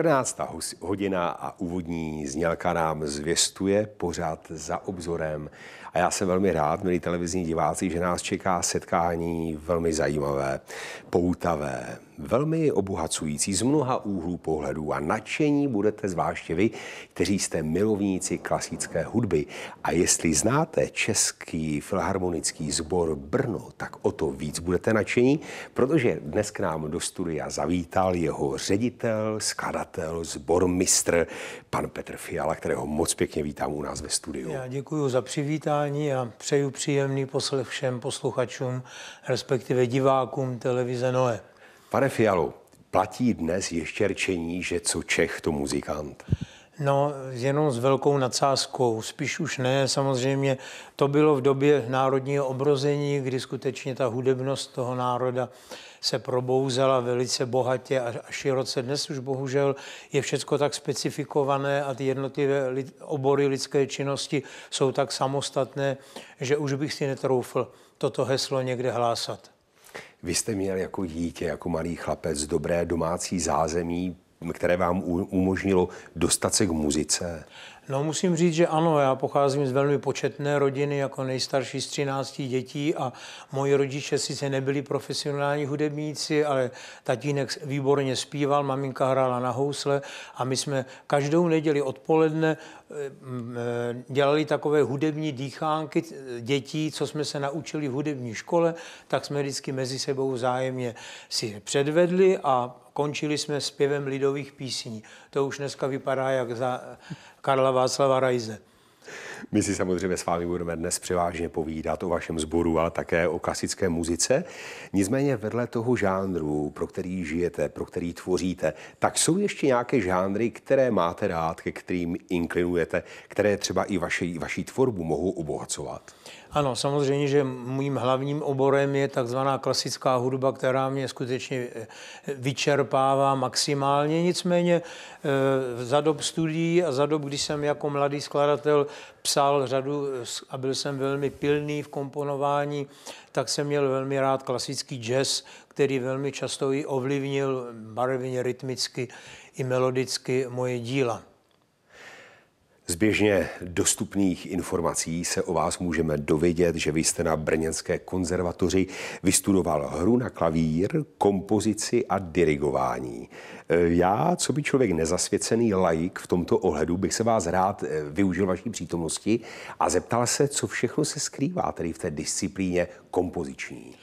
14. hodina a úvodní znělka nám zvěstuje pořád za obzorem. A já jsem velmi rád, milí televizní diváci, že nás čeká setkání velmi zajímavé, poutavé, velmi obohacující z mnoha úhlů pohledů a nadšení budete zvláště vy, kteří jste milovníci klasické hudby. A jestli znáte Český filharmonický sbor Brno, tak o to víc budete nadšení, protože dnes k nám do studia zavítal jeho ředitel, skladatel, sbormistr, pan Petr Fiala, kterého moc pěkně vítám u nás ve studiu. Já děkuji za přivítání a přeju příjemný poslech všem posluchačům, respektive divákům televize Noe. Pane Fialu, platí dnes ještě rčení, že co Čech, to muzikant? No, jenom s velkou nadsázkou, spíš už ne, samozřejmě. To bylo v době národního obrození, kdy skutečně ta hudebnost toho národa se probouzela velice bohatě a široce. Dnes už bohužel je všechno tak specifikované a ty jednotlivé obory lidské činnosti jsou tak samostatné, že už bych si netroufl toto heslo někde hlásat. Vy jste měl jako dítě, jako malý chlapec dobré domácí zázemí, které vám umožnilo dostat se k muzice? No musím říct, že ano, já pocházím z velmi početné rodiny, jako nejstarší z 13 dětí a moji rodiče sice nebyli profesionální hudebníci, ale tatínek výborně zpíval, maminka hrála na housle a my jsme každou neděli odpoledne eh, eh, dělali takové hudební dýchánky eh, dětí, co jsme se naučili v hudební škole, tak jsme vždycky mezi sebou vzájemně si předvedli a končili jsme zpěvem lidových písní. To už dneska vypadá jak za Karla Václava Rajze. My si samozřejmě s vámi budeme dnes převážně povídat o vašem sboru, ale také o klasické muzice. Nicméně vedle toho žánru, pro který žijete, pro který tvoříte, tak jsou ještě nějaké žánry, které máte rád, ke kterým inklinujete, které třeba i vaši, vaši tvorbu mohou obohacovat? Ano, samozřejmě, že mým hlavním oborem je takzvaná klasická hudba, která mě skutečně eh, vyčerpává maximálně. Nicméně eh, za dob studií a za dob, když jsem jako mladý skladatel psal řadu eh, a byl jsem velmi pilný v komponování, tak jsem měl velmi rád klasický jazz, který velmi často i ovlivnil barevně, rytmicky i melodicky moje díla. Z běžně dostupných informací se o vás můžeme dovědět, že vy jste na Brněnské konzervatoři vystudoval hru na klavír, kompozici a dirigování. E, já, co by člověk nezasvěcený laik v tomto ohledu, bych se vás rád e, využil vaší přítomnosti a zeptal se, co všechno se skrývá tedy v té disciplíně kompoziční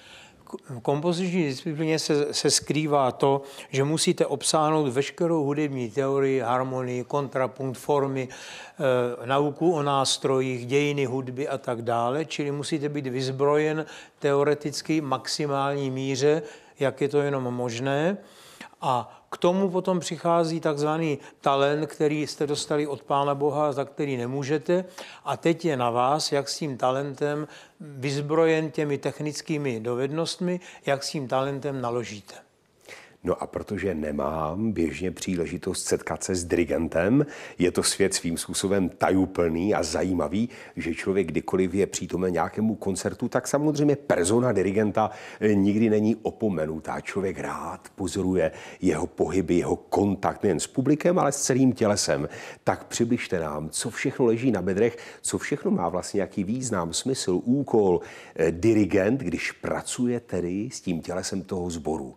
kompoziční disciplíně se, se skrývá to, že musíte obsáhnout veškerou hudební teorii, harmonii, kontrapunkt, formy, e, nauku o nástrojích, dějiny hudby a tak dále, čili musíte být vyzbrojen teoreticky maximální míře, jak je to jenom možné. A k tomu potom přichází takzvaný talent, který jste dostali od Pána Boha, za který nemůžete. A teď je na vás, jak s tím talentem, vyzbrojen těmi technickými dovednostmi, jak s tím talentem naložíte. No a protože nemám běžně příležitost setkat se s dirigentem, je to svět svým způsobem tajuplný a zajímavý, že člověk kdykoliv je přítomen nějakému koncertu, tak samozřejmě persona dirigenta eh, nikdy není opomenutá. Člověk rád pozoruje jeho pohyby, jeho kontakt nejen s publikem, ale s celým tělesem. Tak přibližte nám, co všechno leží na bedrech, co všechno má vlastně jaký význam, smysl, úkol. Eh, dirigent, když pracuje tedy s tím tělesem toho sboru.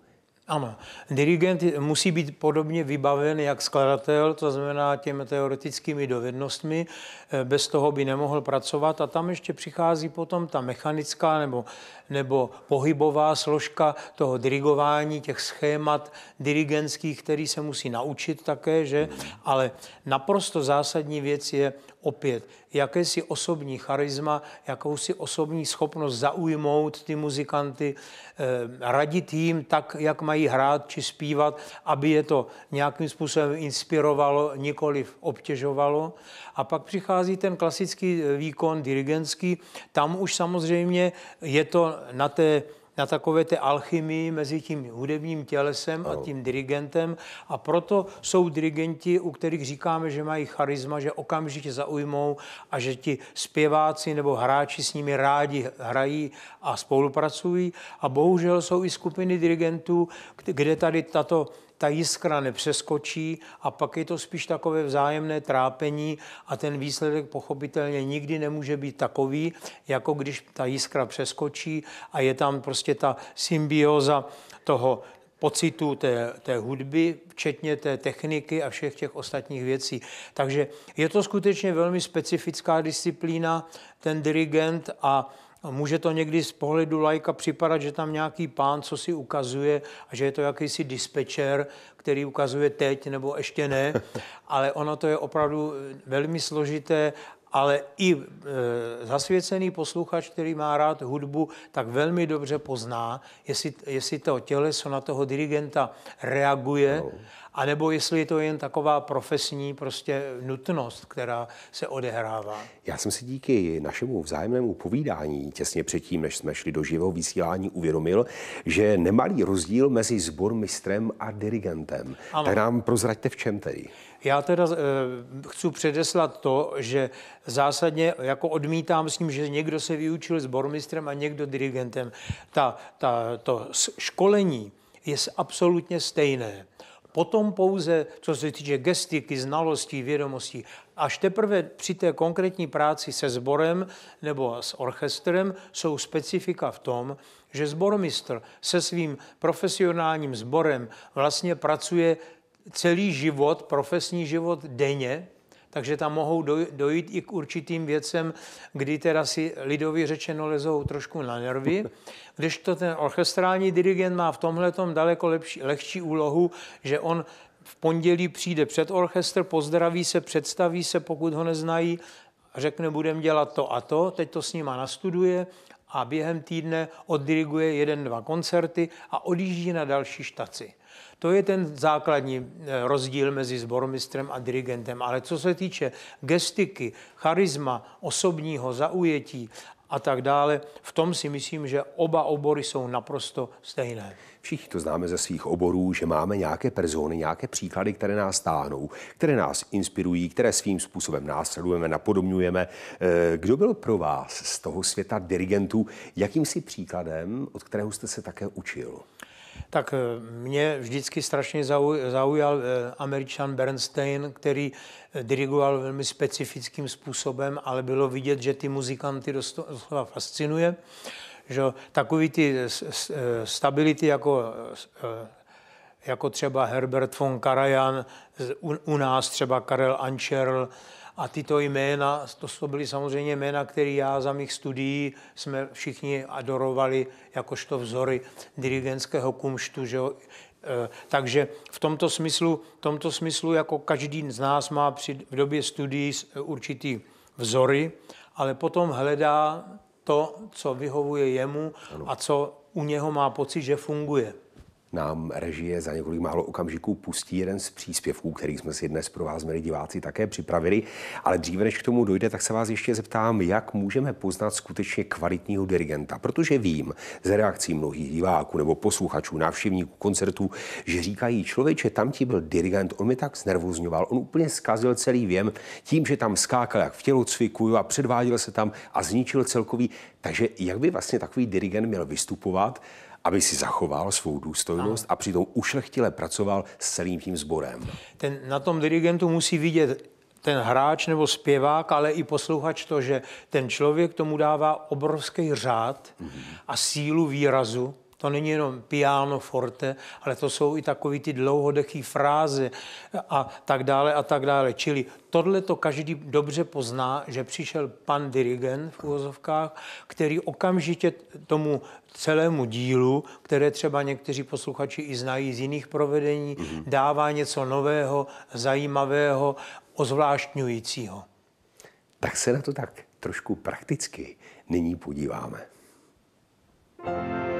Ano. Dirigent musí být podobně vybaven jak skladatel, to znamená těmi teoretickými dovednostmi, eh, bez toho by nemohl pracovat. A tam ještě přichází potom ta mechanická nebo, nebo pohybová složka toho dirigování, těch schémat dirigentských, který se musí naučit také, že? Ale naprosto zásadní věc je opět jakési osobní charisma, jakousi osobní schopnost zaujmout ty muzikanty, eh, radit jim tak, jak mají mají hrát či zpívat, aby je to nějakým způsobem inspirovalo, nikoli obtěžovalo. A pak přichází ten klasický výkon dirigentský. Tam už samozřejmě je to na té na takové té alchymii mezi tím hudebním tělesem a tím dirigentem a proto jsou dirigenti, u kterých říkáme, že mají charisma, že okamžitě zaujmou a že ti zpěváci nebo hráči s nimi rádi hrají a spolupracují a bohužel jsou i skupiny dirigentů, kde tady tato ta jiskra nepřeskočí a pak je to spíš takové vzájemné trápení a ten výsledek pochopitelně nikdy nemůže být takový, jako když ta jiskra přeskočí a je tam prostě ta symbioza toho pocitu té, té hudby, včetně té techniky a všech těch ostatních věcí. Takže je to skutečně velmi specifická disciplína, ten dirigent a Může to někdy z pohledu lajka připadat, že tam nějaký pán, co si ukazuje a že je to jakýsi dispečer, který ukazuje teď nebo ještě ne, ale ono to je opravdu eh, velmi složité ale i e, zasvěcený posluchač, který má rád hudbu, tak velmi dobře pozná, jestli, jestli to těleso na toho dirigenta reaguje, no. anebo jestli je to jen taková profesní prostě nutnost, která se odehrává. Já jsem si díky našemu vzájemnému povídání těsně předtím, než jsme šli do živého vysílání, uvědomil, že nemalý rozdíl mezi sbormistrem a dirigentem. Ano. Tak nám prozraďte v čem tedy. Já teda eh, chci předeslat to, že zásadně jako odmítám s ním, že někdo se vyučil bormistrem a někdo dirigentem. Ta, ta, to školení je absolutně stejné. Potom pouze, co se týče gestiky, znalostí, vědomostí, až teprve při té konkrétní práci se sborem nebo s orchestrem jsou specifika v tom, že sbormistr se svým profesionálním sborem vlastně pracuje celý život, profesní život denně, takže tam mohou dojít i k určitým věcem, kdy teda si lidově řečeno lezou trošku na nervy, Když to ten orchestrální dirigent má v tomhle daleko lepší, lehčí úlohu, že on v pondělí přijde před orchestr, pozdraví se, představí se, pokud ho neznají, řekne, budeme dělat to a to, teď to s nima nastuduje a během týdne oddiriguje jeden, dva koncerty a odjíždí na další štaci. To je ten základní eh, rozdíl mezi sbormistrem a dirigentem. Ale co se týče gestiky, charisma, osobního zaujetí a tak dále. V tom si myslím, že oba obory jsou naprosto stejné. Všichni to známe ze svých oborů, že máme nějaké persony, nějaké příklady, které nás táhnou, které nás inspirují, které svým způsobem následujeme, napodobňujeme. Eh, kdo byl pro vás z toho světa dirigentů jakýmsi příkladem, od kterého jste se také učil? tak eh, mě vždycky strašně zaujal eh, američan Bernstein, který eh, dirigoval velmi specifickým způsobem, ale bylo vidět, že ty muzikanty doslova fascinuje. Že takový ty stability jako jako třeba Herbert von Karajan, u, u nás třeba Karel Ančerl, a tyto jména, to, to byly samozřejmě jména, které já za mých studií jsme všichni adorovali jakožto vzory dirigentského kumštu. Že jo? E, takže v tomto smyslu, v tomto smyslu jako každý z nás má při, v době studií e, určitý vzory, ale potom hledá to, co vyhovuje jemu ano. a co u něho má pocit, že funguje nám režie za několik málo okamžiků pustí jeden z příspěvků, který jsme si dnes pro vás, milí diváci, také připravili. Ale dříve, než k tomu dojde, tak se vás ještě zeptám, jak můžeme poznat skutečně kvalitního dirigenta. Protože vím z reakcí mnohých diváků nebo posluchačů, návštěvníků koncertů, že říkají, člověče, tam ti byl dirigent, on mi tak znervozňoval, on úplně zkazil celý věm tím, že tam skákal jak v tělocviku a předváděl se tam a zničil celkový. Takže jak by vlastně takový dirigent měl vystupovat? aby si zachoval svou důstojnost a přitom ušlechtile pracoval s celým tím sborem. Ten, na tom dirigentu musí vidět ten hráč nebo zpěvák, ale i posluchač to, že ten člověk tomu dává obrovský řád mm-hmm. a sílu výrazu to není jenom piano, forte, ale to jsou i takové ty dlouhodechý fráze a tak dále a tak dále. Čili tohle to každý dobře pozná, že přišel pan dirigent v úvozovkách, který okamžitě tomu celému dílu, které třeba někteří posluchači i znají z jiných provedení, mm-hmm. dává něco nového, zajímavého, ozvláštňujícího. Tak se na to tak trošku prakticky nyní podíváme. thank you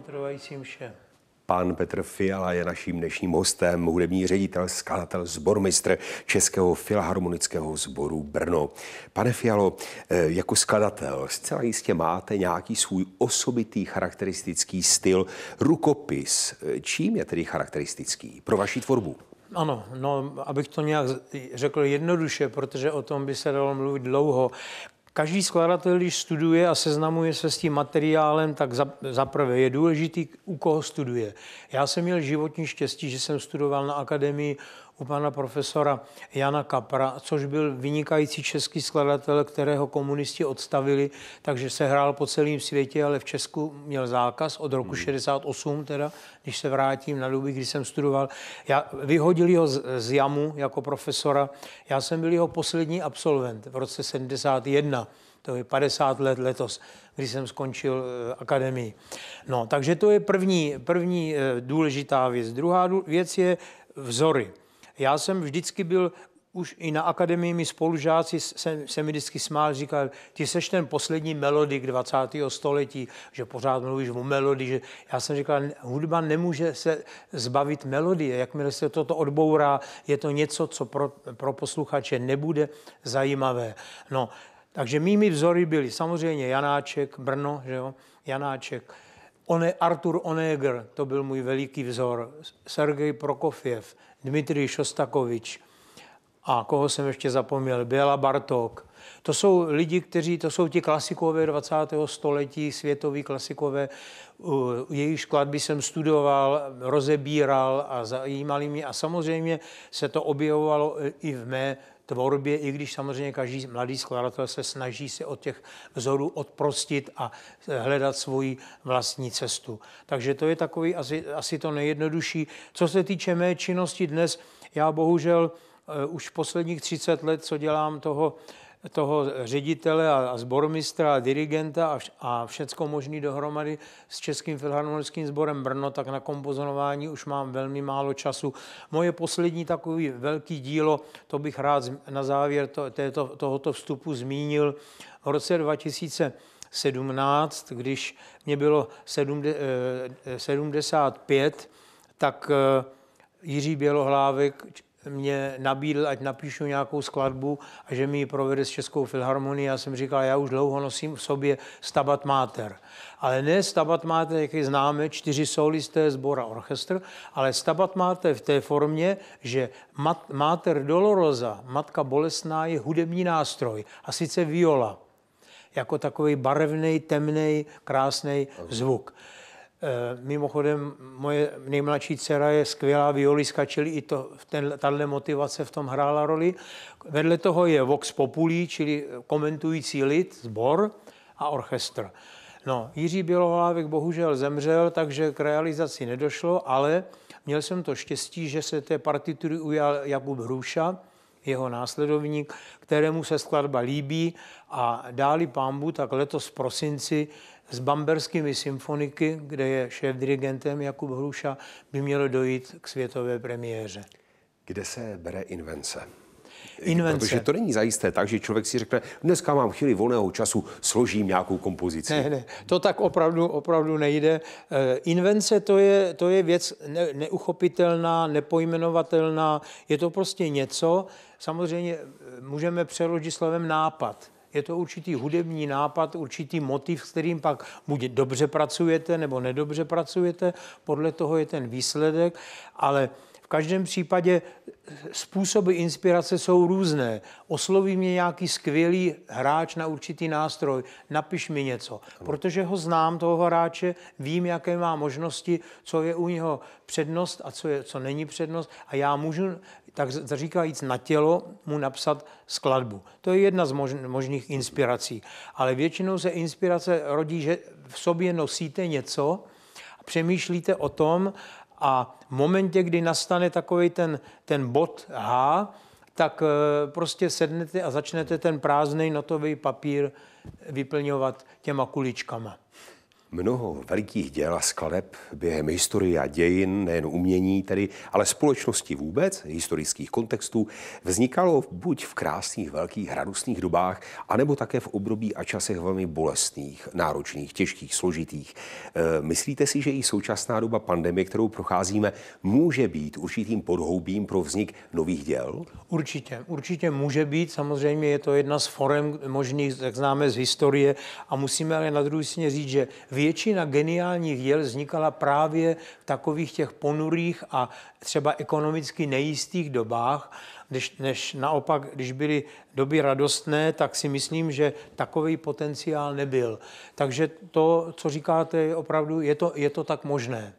trvajícím všem. Pan Petr Fiala je naším dnešním hostem, hudební ředitel, skladatel, zbormistr Českého filharmonického sboru Brno. Pane Fialo, eh, jako skladatel zcela jistě máte nějaký svůj osobitý charakteristický styl, rukopis. Eh, čím je tedy charakteristický pro vaši tvorbu? Ano, no, abych to nějak řekl jednoduše, protože o tom by se dalo mluvit dlouho. Každý skladatel, když studuje a seznamuje se s tím materiálem, tak za, za prvé je důležitý, u koho studuje. Já jsem měl životní štěstí, že jsem studoval na akademii u pana profesora Jana Kapra, což byl vynikající český skladatel, kterého komunisti odstavili, takže se hrál po celém světě, ale v Česku měl zákaz od roku 68, hmm. teda, když se vrátím na doby, kdy jsem studoval. Já, vyhodili ho z, z JAMu jako profesora. Já jsem byl jeho poslední absolvent v roce 71 to je 50 let letos, kdy jsem skončil eh, akademii. No, takže to je první, první eh, důležitá věc. Druhá věc je vzory já jsem vždycky byl už i na akademii mi spolužáci se, se mi vždycky smál, říkal, ty seš ten poslední melodik 20. století, že pořád mluvíš o melodii. Že... Já jsem říkal, hudba nemůže se zbavit melodie, jakmile se toto odbourá, je to něco, co pro, pro posluchače nebude zajímavé. No, takže mými vzory byly samozřejmě Janáček, Brno, že jo, Janáček, One, Artur Onegr, to byl můj veliký vzor, Sergej Prokofiev, Dmitrij Šostakovič a koho jsem ještě zapomněl, Běla Bartok. To jsou lidi, kteří, to jsou ti klasikové 20. století, světoví klasikové, jejich skladby jsem studoval, rozebíral a zajímali mě. A samozřejmě se to objevovalo i v mé tvorbě, i když samozřejmě každý mladý skladatel se snaží se od těch vzorů odprostit a eh, hledat svoji vlastní cestu. Takže to je takový asi, asi to nejjednodušší. Co se týče mé činnosti dnes, já bohužel eh, už posledních 30 let, co dělám toho toho ředitele a zbormistra a dirigenta a, a všecko možné dohromady s Českým filharmonickým sborem Brno, tak na kompozonování už mám velmi málo času. Moje poslední takový velký dílo, to bych rád na závěr to, této, tohoto vstupu zmínil, v roce 2000 17, když mě bylo 75, eh, tak eh, Jiří Bělohlávek, mě nabídl, ať napíšu nějakou skladbu a že mi ji provede s Českou filharmonií. Já jsem říkal, já už dlouho nosím v sobě Stabat Mater. Ale ne Stabat Mater, je známe, čtyři solisté zbora orchestr, ale Stabat Mater v té formě, že mat, Mater Dolorosa, Matka bolesná je hudební nástroj a sice viola jako takový barevný, temný, krásný zvuk. Eh, mimochodem, moje nejmladší dcera je skvělá violiska, čili i to, ten, tato motivace v tom hrála roli. Vedle toho je Vox Populi, čili komentující lid, sbor a orchestr. No, Jiří Bělohlávek bohužel zemřel, takže k realizaci nedošlo, ale měl jsem to štěstí, že se té partitury ujal Jakub Hruša, jeho následovník, kterému se skladba líbí a dáli pámbu, tak letos v prosinci s bamberskými symfoniky, kde je šéf-dirigentem Jakub Hruša, by mělo dojít k světové premiéře. Kde se bere invence? Invence. Protože to není zajisté tak, že člověk si řekne, dneska mám chvíli volného času, složím nějakou kompozici. Ne, ne, to tak opravdu, opravdu nejde. Eh, invence to je, to je věc ne, neuchopitelná, nepojmenovatelná, je to prostě něco, samozřejmě eh, můžeme přeložit slovem nápad – je to určitý hudební nápad, určitý motiv, s kterým pak buď dobře pracujete nebo nedobře pracujete, podle toho je ten výsledek, ale v každém případě eh, způsoby inspirace jsou různé. Osloví mě nějaký skvělý hráč na určitý nástroj, napiš mi něco. Protože ho znám, toho hráče, vím, jaké má možnosti, co je u něho přednost a co, je, co není přednost a já můžu tak říkajíc na tělo mu napsat skladbu. To je jedna z možných inspirací. Ale většinou se inspirace rodí, že v sobě nosíte něco, přemýšlíte o tom a v momentě, kdy nastane takový ten, ten bod H, tak eh, prostě sednete a začnete ten prázdný notový papír vyplňovat těma kuličkama. Mnoho velikých děl a skladeb během historie a dějin, nejen umění tedy, ale společnosti vůbec, historických kontextů, vznikalo buď v krásných, velkých, radostných dobách, anebo také v období a časech velmi bolestných, náročných, těžkých, složitých. E, myslíte si, že i současná doba pandemie, kterou procházíme, může být určitým podhoubím pro vznik nových děl? Určitě, určitě může být. Samozřejmě je to jedna z forem možných, jak známe z historie. A musíme ale na druhou říct, že většina geniálních děl vznikala právě v takových těch ponurých a třeba ekonomicky nejistých dobách, než, než naopak, když byly doby radostné, tak si myslím, že takový potenciál nebyl. Takže to, co říkáte, je opravdu, je to, je to tak možné.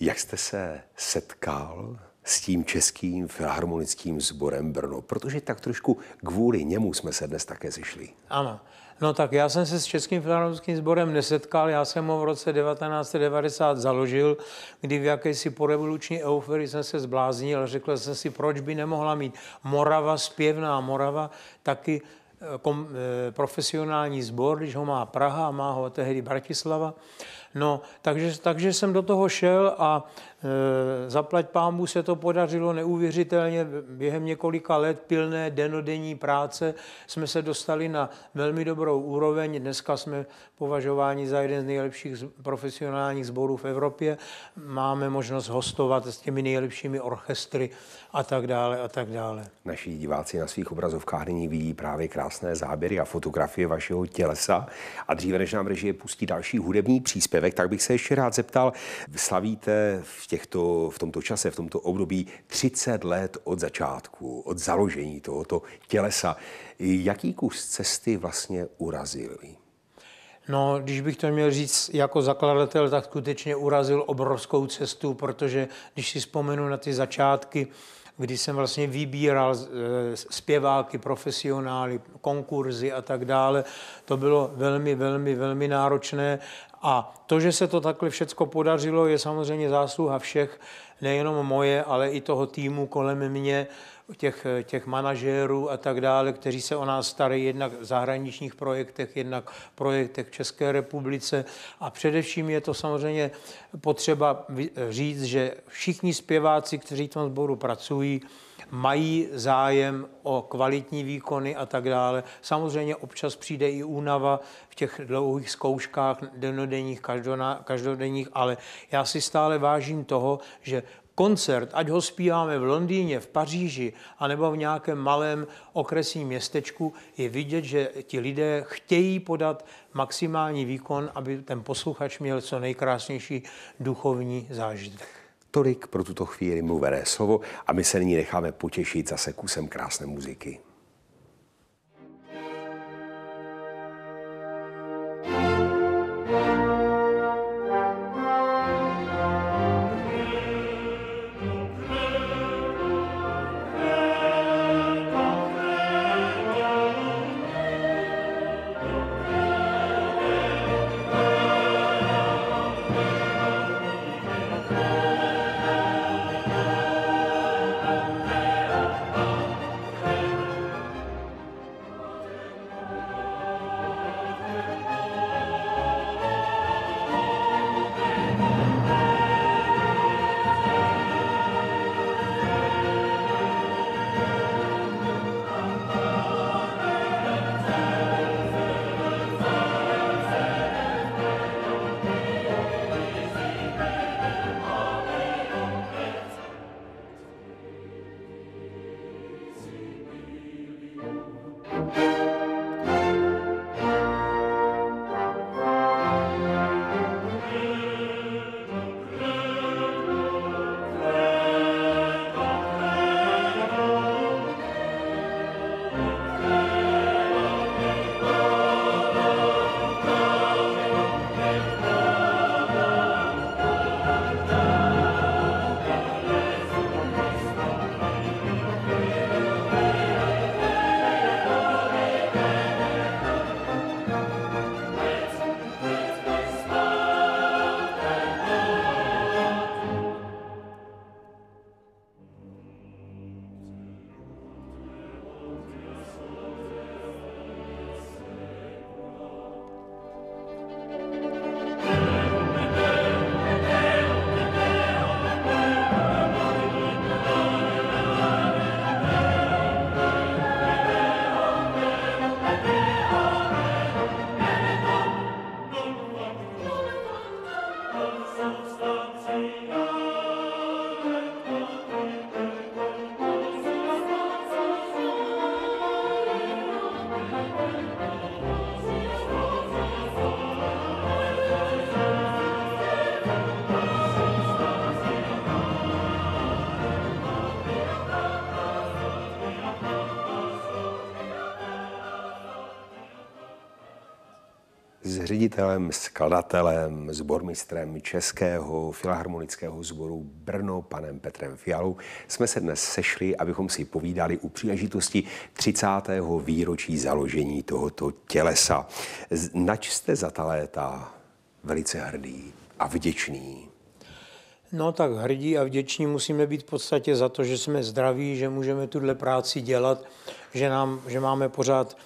Jak jste se setkal s tím českým filharmonickým sborem Brno, protože tak trošku kvůli němu jsme se dnes také zišli. Ano. No tak já jsem se s Českým filharmonickým sborem nesetkal, já jsem ho v roce 1990 založil, kdy v jakési porevoluční euforii jsem se zbláznil řekl jsem si, proč by nemohla mít Morava, zpěvná Morava, taky eh, kom, eh, profesionální sbor, když ho má Praha a má ho tehdy Bratislava. No, takže, takže jsem do toho šel a e, zaplať pámu se to podařilo neuvěřitelně. Během několika let pilné denodenní práce jsme se dostali na velmi dobrou úroveň. Dneska jsme považováni za jeden z nejlepších profesionálních sborů v Evropě. Máme možnost hostovat s těmi nejlepšími orchestry a tak dále a tak dále. Naši diváci na svých obrazovkách nyní vidí právě krásné záběry a fotografie vašeho tělesa. A dříve, než nám režie pustí další hudební příspěvek, příspěvek, tak bych se ještě rád zeptal, slavíte v, těchto, v tomto čase, v tomto období 30 let od začátku, od založení tohoto tělesa. Jaký kus cesty vlastně urazili? No, když bych to měl říct jako zakladatel, tak skutečně urazil obrovskou cestu, protože když si vzpomenu na ty začátky, kdy jsem vlastně vybíral eh, zpěváky, profesionály, konkurzy a tak dále. To bylo velmi, velmi, velmi náročné a to, že se to takhle všecko podařilo, je samozřejmě zásluha všech, nejenom moje, ale i toho týmu kolem mě, těch, těch manažérů a tak dále, kteří se o nás starají jednak v zahraničních projektech, jednak projektech v České republice. A především je to samozřejmě potřeba říct, že všichni zpěváci, kteří v tom sboru pracují, mají zájem o kvalitní výkony a tak dále. Samozřejmě občas přijde i únava v těch dlouhých zkouškách denodenních, každodenních, ale já si stále vážím toho, že koncert, ať ho zpíváme v Londýně, v Paříži, anebo v nějakém malém okresním městečku, je vidět, že ti lidé chtějí podat maximální výkon, aby ten posluchač měl co nejkrásnější duchovní zážitek. Tolik pro tuto chvíli mluvené slovo a my se nyní necháme potěšit zase kusem krásné muziky. s ředitelem, skladatelem, sbormistrem Českého filharmonického sboru Brno, panem Petrem Fialou, jsme se dnes sešli, abychom si povídali u příležitosti 30. výročí založení tohoto tělesa. Nač jste za ta léta velice hrdý a vděčný? No tak hrdí a vděční musíme být v podstatě za to, že jsme zdraví, že můžeme tuhle práci dělat, že, nám, že máme pořád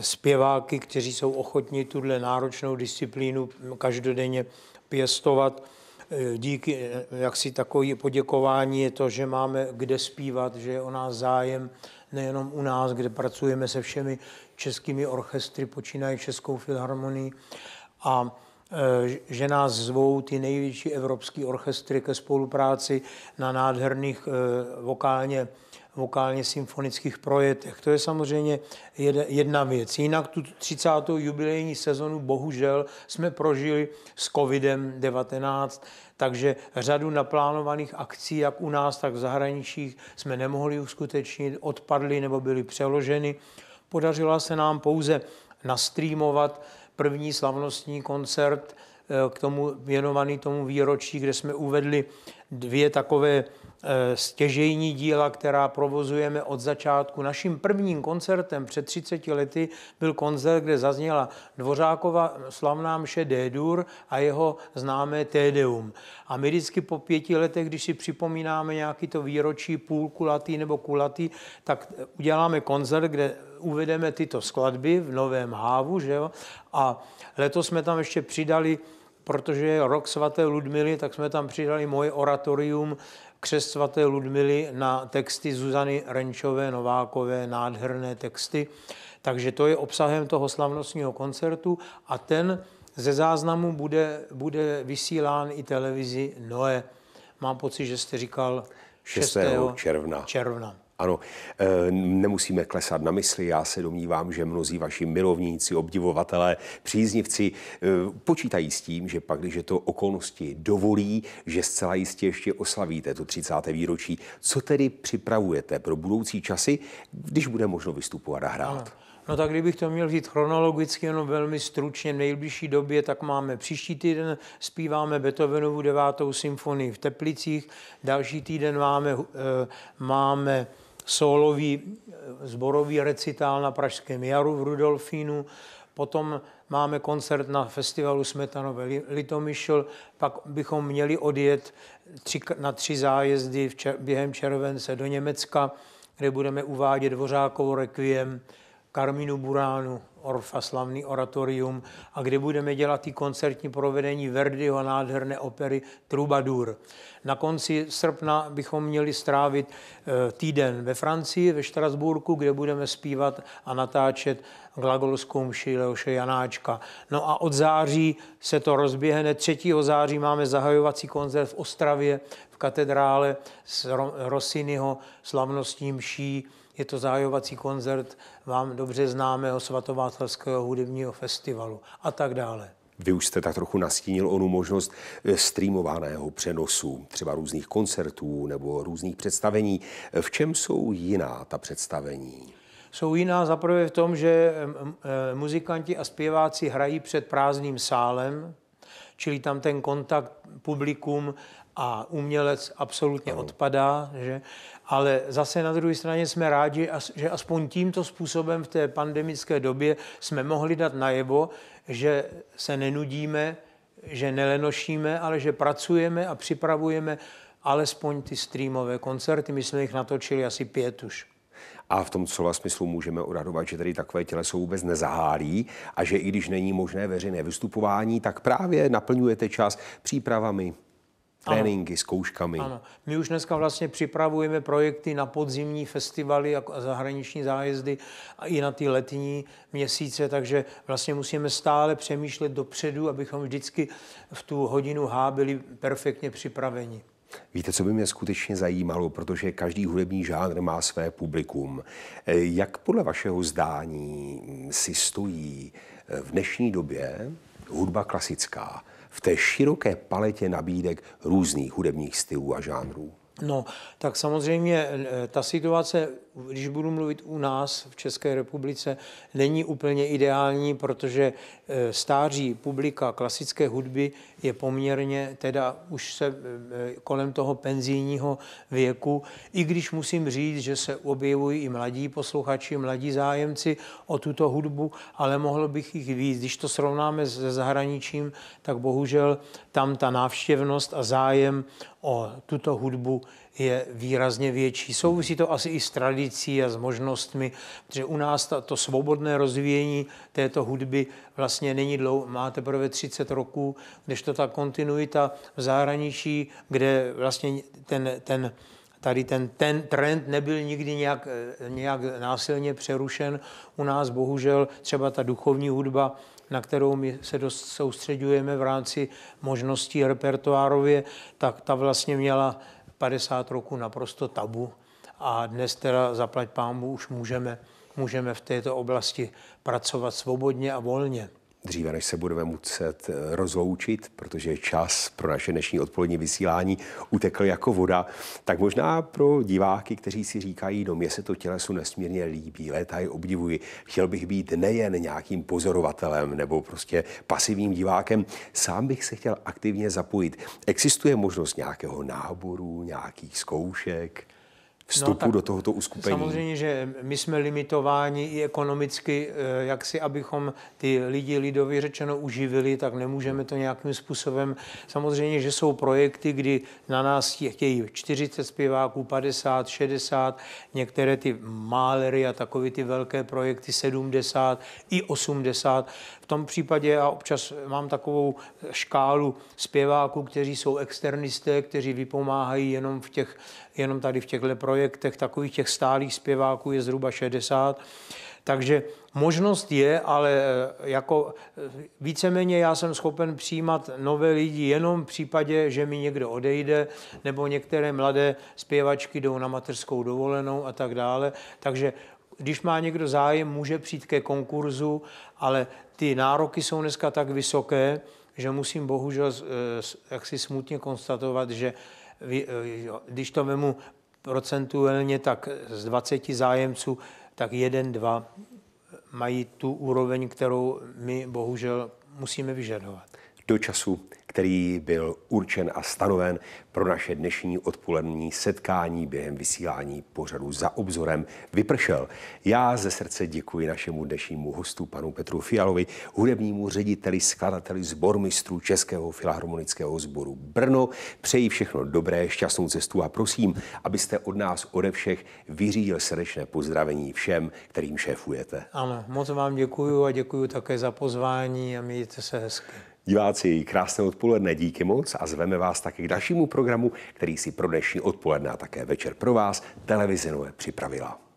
zpěváky, kteří jsou ochotní tuhle náročnou disciplínu každodenně pěstovat. Eh, díky eh, jaksi takové poděkování je to, že máme kde zpívat, že je o nás zájem nejenom u nás, kde pracujeme se všemi českými orchestry, počínají Českou filharmonií. A Eh, že nás zvou ty největší evropské orchestry ke spolupráci na nádherných eh, vokálně vokálně symfonických projektech. To je samozřejmě jedna věc. Jinak tu 30. jubilejní sezonu bohužel jsme prožili s COVID-19, takže řadu naplánovaných akcí, jak u nás, tak v zahraničí, jsme nemohli uskutečnit, odpadly nebo byly přeloženy. Podařilo se nám pouze nastreamovat první slavnostní koncert eh, k tomu věnovaný tomu výročí, kde jsme uvedli dvě takové eh, stěžejní díla, která provozujeme od začátku. Naším prvním koncertem před 30 lety byl koncert, kde zazněla Dvořákova slavná mše D-dur a jeho známé Tédeum. A my vždycky po pěti letech, když si připomínáme nějaký to výročí půl kulatý nebo kulatý, tak uděláme koncert, kde uvedeme tyto skladby v Novém Hávu, že jo? A letos jsme tam ještě přidali protože je rok svaté Ludmily, tak jsme tam přidali moje oratorium křes svaté Ludmily na texty Zuzany Renčové, Novákové, nádherné texty. Takže to je obsahem toho slavnostního koncertu a ten ze záznamu bude, bude vysílán i televizi Noe. Mám pocit, že jste říkal 6. 6. června. června. Ano, eh, nemusíme klesat na mysli. Já se domnívám, že mnozí vaši milovníci, obdivovatelé, příznivci eh, počítají s tím, že pak, když to okolnosti dovolí, že zcela jistě ještě oslavíte to 30. výročí. Co tedy připravujete pro budoucí časy, když bude možno vystupovat a hrát? Ano. No tak kdybych to měl říct chronologicky, jenom velmi stručně, v nejbližší době, tak máme příští týden zpíváme Beethovenovu devátou symfonii v Teplicích, další týden máme, eh, máme solový zborový eh, recitál na Pražském jaru v Rudolfínu, potom máme koncert na festivalu Smetanové Litomyšl, pak bychom měli odjet tři, na tři zájezdy v čer, během července do Německa, kde budeme uvádět Dvořákovo Requiem, Karminu Buránu, Orfa, slavný oratorium, a kde budeme dělat ty koncertní provedení Verdiho nádherné opery Troubadour. Na konci srpna bychom měli strávit eh, týden ve Francii, ve Štrasburku, kde budeme zpívat a natáčet Glagolskou mši Leoše Janáčka. No a od září se to rozběhne. 3. září máme zahajovací koncert v Ostravě v katedrále s Rosinyho slavnostní mší. Je to zájovací koncert vám dobře známého svatováclavského hudebního festivalu a tak dále. Vy už jste tak trochu nastínil onu možnost eh, streamovaného přenosu, třeba různých koncertů nebo různých představení. V čem jsou jiná ta představení? Jsou jiná zaprvé v tom, že eh, muzikanti a zpěváci hrají před prázdným sálem, čili tam ten kontakt publikum a umělec absolutně ano. odpadá, že? ale zase na druhé straně jsme rádi, že aspoň tímto způsobem v té pandemické době jsme mohli dát najevo, že se nenudíme, že nelenošíme, ale že pracujeme a připravujeme alespoň ty streamové koncerty. My jsme jich natočili asi pět už. A v tom slova smyslu můžeme uradovat, že tady takové těleso vůbec nezahálí a že i když není možné veřejné vystupování, tak právě naplňujete čas přípravami, tréninky, ano. zkouškami. Ano. My už dneska vlastně připravujeme projekty na podzimní festivaly a zahraniční zájezdy a i na ty letní měsíce, takže vlastně musíme stále přemýšlet dopředu, abychom vždycky v tu hodinu H byli perfektně připraveni. Víte, co by mě skutečně zajímalo, protože každý hudební žánr má své publikum. E, jak podle vašeho zdání si stojí e, v dnešní době hudba klasická? v té široké paletě nabídek různých hudebních stylů a žánrů. No, tak samozřejmě eh, ta situace, když budu mluvit u nás v České republice, není úplně ideální, protože eh, stáří publika klasické hudby je poměrně, teda už se eh, kolem toho penzijního věku, i když musím říct, že se objevují i mladí posluchači, mladí zájemci o tuto hudbu, ale mohlo bych jich víc. Když to srovnáme se zahraničím, tak bohužel tam ta návštěvnost a zájem o tuto hudbu je výrazně větší. Souvisí to asi i s tradicí a s možnostmi, protože u nás ta, to svobodné rozvíjení této hudby vlastně není dlouho, má teprve 30 roků, to ta kontinuita v zahraničí, kde vlastně ten, ten tady ten, ten trend nebyl nikdy nějak, eh, nějak násilně přerušen. U nás bohužel třeba ta duchovní hudba na kterou my se dost soustředujeme v rámci možností repertoárově, tak ta vlastně měla 50 roků naprosto tabu a dnes teda zaplať pámu už můžeme, můžeme v této oblasti pracovat svobodně a volně dříve, než se budeme muset eh, rozloučit, protože čas pro naše dnešní odpolední vysílání utekl jako voda, tak možná pro diváky, kteří si říkají, no mě se to tělesu nesmírně líbí, létají, obdivuji, chtěl bych být nejen nějakým pozorovatelem nebo prostě pasivním divákem, sám bych se chtěl aktivně zapojit. Existuje možnost nějakého náboru, nějakých zkoušek? vstupu no, do tohoto uskupení? Samozřejmě, že my jsme limitováni i ekonomicky, eh, jak si, abychom ty lidi lidově řečeno uživili, tak nemůžeme to nějakým způsobem. Samozřejmě, že jsou projekty, kdy na nás chtějí 40 zpěváků, 50, 60, některé ty málery a takové ty velké projekty 70 i 80. V tom případě já občas mám takovou škálu zpěváků, kteří jsou externisté, kteří vypomáhají jenom, v těch, jenom tady v těchto projektech projektech takových těch stálých zpěváků je zhruba 60. Takže možnost je, ale eh, jako eh, víceméně já jsem schopen přijímat nové lidi jenom v případě, že mi někdo odejde, nebo některé mladé zpěvačky jdou na materskou dovolenou a tak dále. Takže když má někdo zájem, může přijít ke konkurzu, ale ty nároky jsou dneska tak vysoké, že musím bohužel eh, jak si smutně konstatovat, že když to vemu procentuálně, tak z 20 zájemců, tak jeden, dva mají tu úroveň, kterou my bohužel musíme vyžadovat do času, který byl určen a stanoven pro naše dnešní odpolední setkání během vysílání pořadu za obzorem vypršel. Já ze srdce děkuji našemu dnešnímu hostu, panu Petru Fialovi, hudebnímu řediteli, skladateli sbormistru Českého filharmonického sboru Brno. Přeji všechno dobré, šťastnou cestu a prosím, abyste od nás ode všech vyřídil srdečné pozdravení všem, kterým šéfujete. Ano, moc vám děkuji a děkuji také za pozvání a mějte se hezky. Diváci, krásné odpoledne, díky moc a zveme vás taky k dalšímu programu, který si pro dnešní odpoledne a také večer pro vás televize připravila.